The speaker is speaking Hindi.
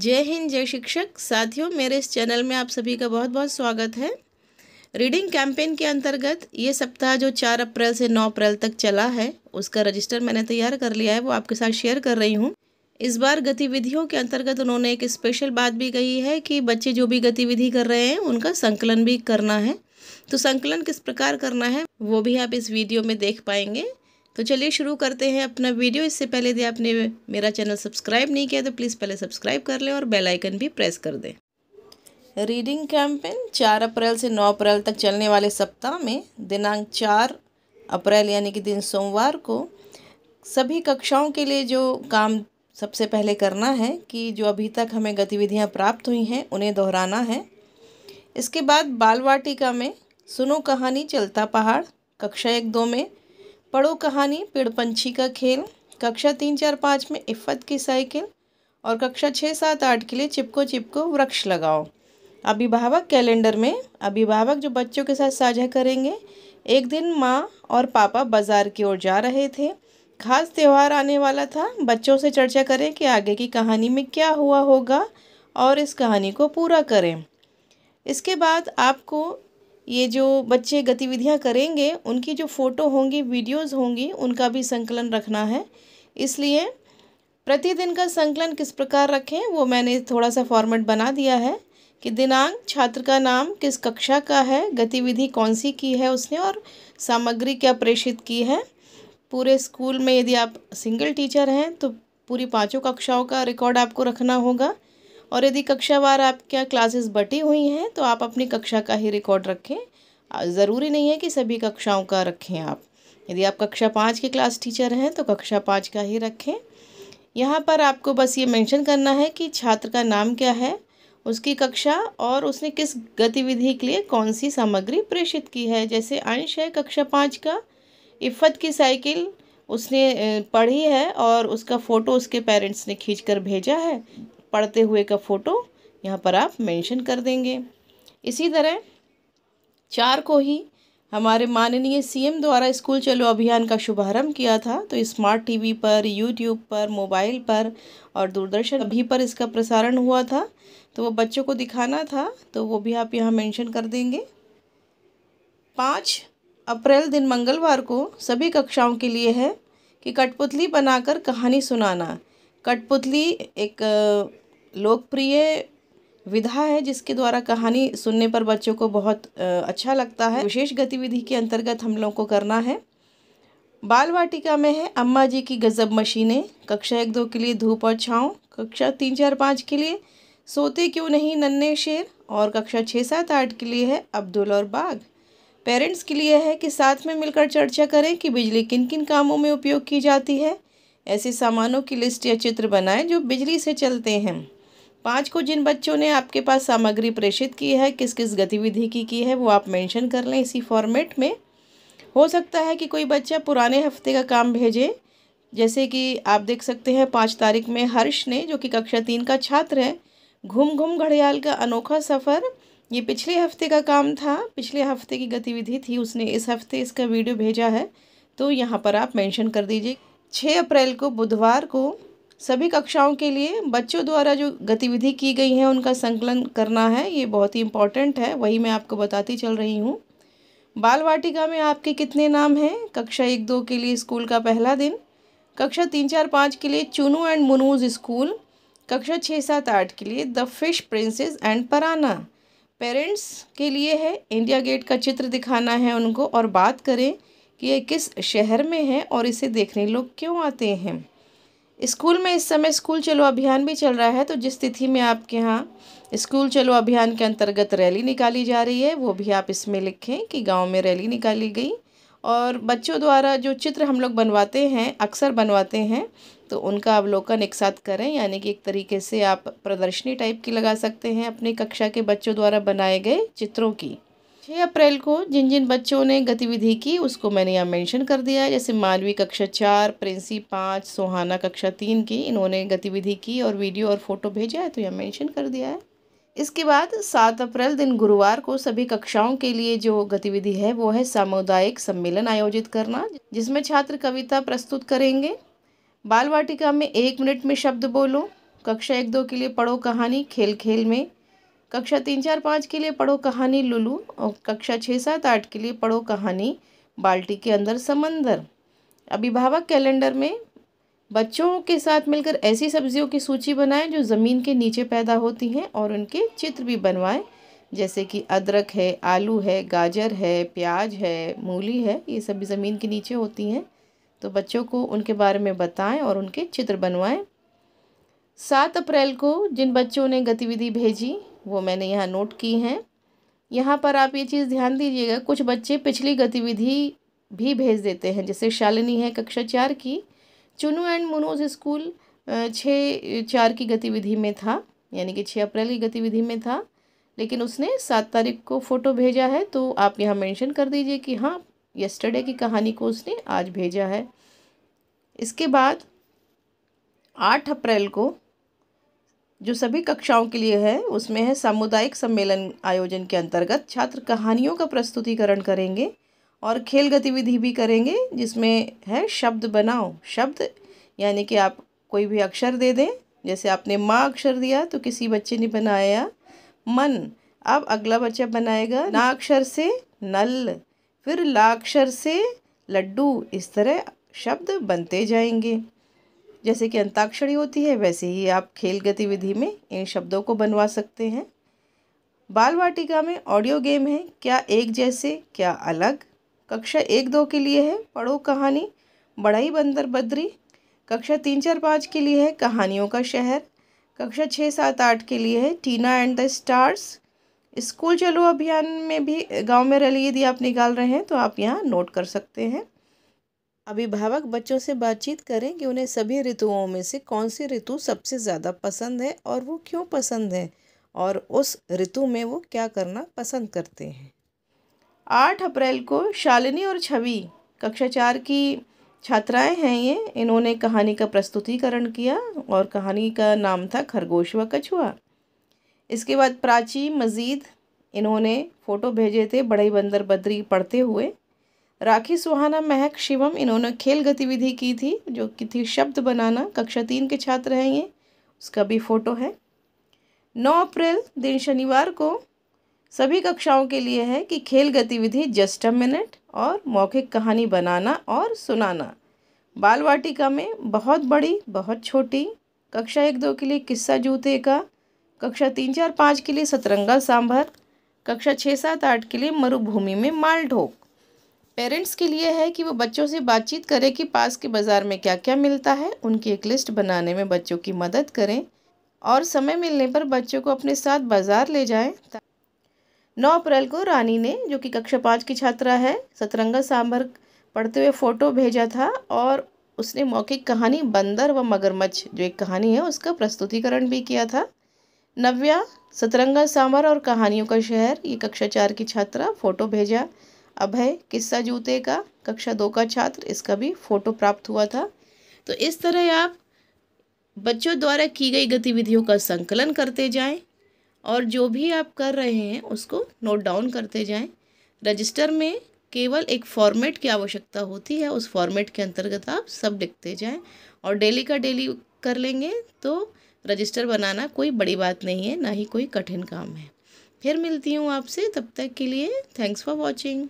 जय हिंद जय शिक्षक साथियों मेरे इस चैनल में आप सभी का बहुत बहुत स्वागत है रीडिंग कैंपेन के अंतर्गत ये सप्ताह जो चार अप्रैल से नौ अप्रैल तक चला है उसका रजिस्टर मैंने तैयार कर लिया है वो आपके साथ शेयर कर रही हूँ इस बार गतिविधियों के अंतर्गत उन्होंने एक स्पेशल बात भी कही है कि बच्चे जो भी गतिविधि कर रहे हैं उनका संकलन भी करना है तो संकलन किस प्रकार करना है वो भी आप इस वीडियो में देख पाएंगे तो चलिए शुरू करते हैं अपना वीडियो इससे पहले यदि आपने मेरा चैनल सब्सक्राइब नहीं किया तो प्लीज़ पहले सब्सक्राइब कर लें और बेल आइकन भी प्रेस कर दें रीडिंग कैंपेन चार अप्रैल से नौ अप्रैल तक चलने वाले सप्ताह में दिनांक चार अप्रैल यानी कि दिन सोमवार को सभी कक्षाओं के लिए जो काम सबसे पहले करना है कि जो अभी तक हमें गतिविधियां प्राप्त हुई हैं उन्हें दोहराना है इसके बाद बाल वाटिका में सुनो कहानी चलता पहाड़ कक्षा एक दो में पढ़ो कहानी पेड़ पंछी का खेल कक्षा तीन चार पाँच में इफ़त की साइकिल और कक्षा छः सात आठ के लिए चिपको चिपको वृक्ष लगाओ अभिभावक कैलेंडर में अभिभावक जो बच्चों के साथ साझा करेंगे एक दिन माँ और पापा बाज़ार की ओर जा रहे थे खास त्यौहार आने वाला था बच्चों से चर्चा करें कि आगे की कहानी में क्या हुआ होगा और इस कहानी को पूरा करें इसके बाद आपको ये जो बच्चे गतिविधियाँ करेंगे उनकी जो फ़ोटो होंगी वीडियोज़ होंगी उनका भी संकलन रखना है इसलिए प्रतिदिन का संकलन किस प्रकार रखें वो मैंने थोड़ा सा फॉर्मेट बना दिया है कि दिनांक छात्र का नाम किस कक्षा का है गतिविधि कौन सी की है उसने और सामग्री क्या प्रेषित की है पूरे स्कूल में यदि आप सिंगल टीचर हैं तो पूरी पाँचों कक्षाओं का रिकॉर्ड आपको रखना होगा और यदि कक्षावार आपके क्लासेस बटी हुई हैं तो आप अपनी कक्षा का ही रिकॉर्ड रखें ज़रूरी नहीं है कि सभी कक्षाओं का रखें आप यदि आप कक्षा पाँच के क्लास टीचर हैं तो कक्षा पाँच का ही रखें यहाँ पर आपको बस ये मेंशन करना है कि छात्र का नाम क्या है उसकी कक्षा और उसने किस गतिविधि के लिए कौन सी सामग्री प्रेषित की है जैसे अंश है कक्षा पाँच का इफ़त की साइकिल उसने पढ़ी है और उसका फ़ोटो उसके पेरेंट्स ने खींचकर भेजा है पढ़ते हुए का फ़ोटो यहाँ पर आप मेंशन कर देंगे इसी तरह चार को ही हमारे माननीय सीएम द्वारा स्कूल चलो अभियान का शुभारंभ किया था तो स्मार्ट टीवी पर यूट्यूब पर मोबाइल पर और दूरदर्शन अभी पर इसका प्रसारण हुआ था तो वो बच्चों को दिखाना था तो वो भी आप यहाँ मेंशन कर देंगे पाँच अप्रैल दिन मंगलवार को सभी कक्षाओं के लिए है कि कठपुतली बनाकर कहानी सुनाना कठपुतली एक लोकप्रिय विधा है जिसके द्वारा कहानी सुनने पर बच्चों को बहुत अच्छा लगता है विशेष गतिविधि के अंतर्गत हम लोगों को करना है बाल वाटिका में है अम्मा जी की गज़ब मशीनें कक्षा एक दो के लिए धूप और छाँव कक्षा तीन चार पाँच के लिए सोते क्यों नहीं नन्हे शेर और कक्षा छः सात आठ के लिए है अब्दुल और बाघ पेरेंट्स के लिए है कि साथ में मिलकर चर्चा करें कि बिजली किन किन कामों में उपयोग की जाती है ऐसे सामानों की लिस्ट या चित्र बनाएं जो बिजली से चलते हैं पाँच को जिन बच्चों ने आपके पास सामग्री प्रेषित की है किस किस गतिविधि की की है वो आप मेंशन कर लें इसी फॉर्मेट में हो सकता है कि कोई बच्चा पुराने हफ्ते का काम भेजे जैसे कि आप देख सकते हैं पाँच तारीख में हर्ष ने जो कि कक्षा तीन का छात्र है घूम घूम घड़ियाल का अनोखा सफ़र ये पिछले हफ्ते का काम था पिछले हफ्ते की गतिविधि थी उसने इस हफ्ते इसका वीडियो भेजा है तो यहाँ पर आप मेंशन कर दीजिए छः अप्रैल को बुधवार को सभी कक्षाओं के लिए बच्चों द्वारा जो गतिविधि की गई है उनका संकलन करना है ये बहुत ही इम्पॉर्टेंट है वही मैं आपको बताती चल रही हूँ बाल वाटिका में आपके कितने नाम हैं कक्षा एक दो के लिए स्कूल का पहला दिन कक्षा तीन चार पाँच के लिए चुनू एंड मुनूज स्कूल कक्षा छः सात आठ के लिए the fish princess and piranha parents के लिए है इंडिया गेट का चित्र दिखाना है उनको और बात करें कि ये किस शहर में है और इसे देखने लोग क्यों आते हैं स्कूल में इस समय स्कूल चलो अभियान भी चल रहा है तो जिस तिथि में आपके यहाँ स्कूल चलो अभियान के अंतर्गत रैली निकाली जा रही है वो भी आप इसमें लिखें कि गांव में रैली निकाली गई और बच्चों द्वारा जो चित्र हम लोग बनवाते हैं अक्सर बनवाते हैं तो उनका अवलोकन एक साथ करें यानी कि एक तरीके से आप प्रदर्शनी टाइप की लगा सकते हैं अपनी कक्षा के बच्चों द्वारा बनाए गए चित्रों की छः अप्रैल को जिन जिन बच्चों ने गतिविधि की उसको मैंने यहाँ मेंशन कर दिया है जैसे मालवी कक्षा चार प्रिंसी पाँच सोहाना कक्षा तीन की इन्होंने गतिविधि की और वीडियो और फोटो भेजा है तो यहाँ मेंशन कर दिया है इसके बाद सात अप्रैल दिन गुरुवार को सभी कक्षाओं के लिए जो गतिविधि है वो है सामुदायिक सम्मेलन आयोजित करना जिसमें छात्र कविता प्रस्तुत करेंगे बाल वाटिका में एक मिनट में शब्द बोलो कक्षा एक दो के लिए पढ़ो कहानी खेल खेल में कक्षा तीन चार पाँच के लिए पढ़ो कहानी लुलू और कक्षा छः सात आठ के लिए पढ़ो कहानी बाल्टी के अंदर समंदर अभिभावक कैलेंडर में बच्चों के साथ मिलकर ऐसी सब्जियों की सूची बनाएं जो ज़मीन के नीचे पैदा होती हैं और उनके चित्र भी बनवाएं जैसे कि अदरक है आलू है गाजर है प्याज है मूली है ये सभी ज़मीन के नीचे होती हैं तो बच्चों को उनके बारे में बताएं और उनके चित्र बनवाएं सात अप्रैल को जिन बच्चों ने गतिविधि भेजी वो मैंने यहाँ नोट की हैं यहाँ पर आप ये चीज़ ध्यान दीजिएगा कुछ बच्चे पिछली गतिविधि भी भेज देते हैं जैसे शालिनी है कक्षा चार की चुनू एंड मुनोज स्कूल छः चार की गतिविधि में था यानी कि छः अप्रैल की गतिविधि में था लेकिन उसने सात तारीख को फ़ोटो भेजा है तो आप यहाँ मेंशन कर दीजिए कि हाँ यस्टरडे की कहानी को उसने आज भेजा है इसके बाद आठ अप्रैल को जो सभी कक्षाओं के लिए है उसमें है सामुदायिक सम्मेलन आयोजन के अंतर्गत छात्र कहानियों का प्रस्तुतिकरण करेंगे और खेल गतिविधि भी करेंगे जिसमें है शब्द बनाओ शब्द यानी कि आप कोई भी अक्षर दे दें जैसे आपने माँ अक्षर दिया तो किसी बच्चे ने बनाया मन अब अगला बच्चा बनाएगा ना अक्षर से नल फिर लाक्षर से लड्डू इस तरह शब्द बनते जाएंगे जैसे कि अंताक्षरी होती है वैसे ही आप खेल गतिविधि में इन शब्दों को बनवा सकते हैं बाल वाटिका में ऑडियो गेम है क्या एक जैसे क्या अलग कक्षा एक दो के लिए है पढ़ो कहानी बड़ाई बंदर बद्री कक्षा तीन चार पाँच के लिए है कहानियों का शहर कक्षा छः सात आठ के लिए है Tina and the stars school चलो अभियान में भी गांव में रैली यदि आप निकाल रहे हैं तो आप यहाँ नोट कर सकते हैं अभिभावक बच्चों से बातचीत करें कि उन्हें सभी ऋतुओं में से कौन सी ऋतु सबसे ज़्यादा पसंद है और वो क्यों पसंद है और उस ऋतु में वो क्या करना पसंद करते हैं आठ अप्रैल को शालिनी और छवि कक्षा चार की छात्राएं हैं ये इन्होंने कहानी का प्रस्तुतिकरण किया और कहानी का नाम था खरगोश व कछुआ इसके बाद प्राची मजीद इन्होंने फ़ोटो भेजे थे बड़े बंदर बद्री पढ़ते हुए राखी सुहाना महक शिवम इन्होंने खेल गतिविधि की थी जो कि थी शब्द बनाना कक्षा तीन के छात्र हैं ये उसका भी फ़ोटो है नौ अप्रैल दिन शनिवार को सभी कक्षाओं के लिए है कि खेल गतिविधि जस्ट अ मिनट और मौखिक कहानी बनाना और सुनाना बाल वाटिका में बहुत बड़ी बहुत छोटी कक्षा एक दो के लिए किस्सा जूते का कक्षा तीन चार पाँच के लिए सतरंगा सांभर कक्षा छः सात आठ के लिए मरुभूमि में माल ढोक पेरेंट्स के लिए है कि वो बच्चों से बातचीत करें कि पास के बाज़ार में क्या क्या मिलता है उनकी एक लिस्ट बनाने में बच्चों की मदद करें और समय मिलने पर बच्चों को अपने साथ बाज़ार ले जाएं नौ अप्रैल को रानी ने जो कि कक्षा पाँच की छात्रा है सतरंगा सांभर पढ़ते हुए फ़ोटो भेजा था और उसने मौखिक कहानी बंदर व मगरमच्छ जो एक कहानी है उसका प्रस्तुतिकरण भी किया था नव्या सतरंगा सांभर और कहानियों का शहर ये कक्षा चार की छात्रा फ़ोटो भेजा अभय किस्सा जूते का कक्षा दो का छात्र इसका भी फोटो प्राप्त हुआ था तो इस तरह आप बच्चों द्वारा की गई गतिविधियों का संकलन करते जाएं और जो भी आप कर रहे हैं उसको नोट डाउन करते जाएं रजिस्टर में केवल एक फॉर्मेट की आवश्यकता होती है उस फॉर्मेट के अंतर्गत आप सब लिखते जाएं और डेली का डेली कर लेंगे तो रजिस्टर बनाना कोई बड़ी बात नहीं है ना ही कोई कठिन काम है फिर मिलती हूँ आपसे तब तक के लिए थैंक्स फॉर वॉचिंग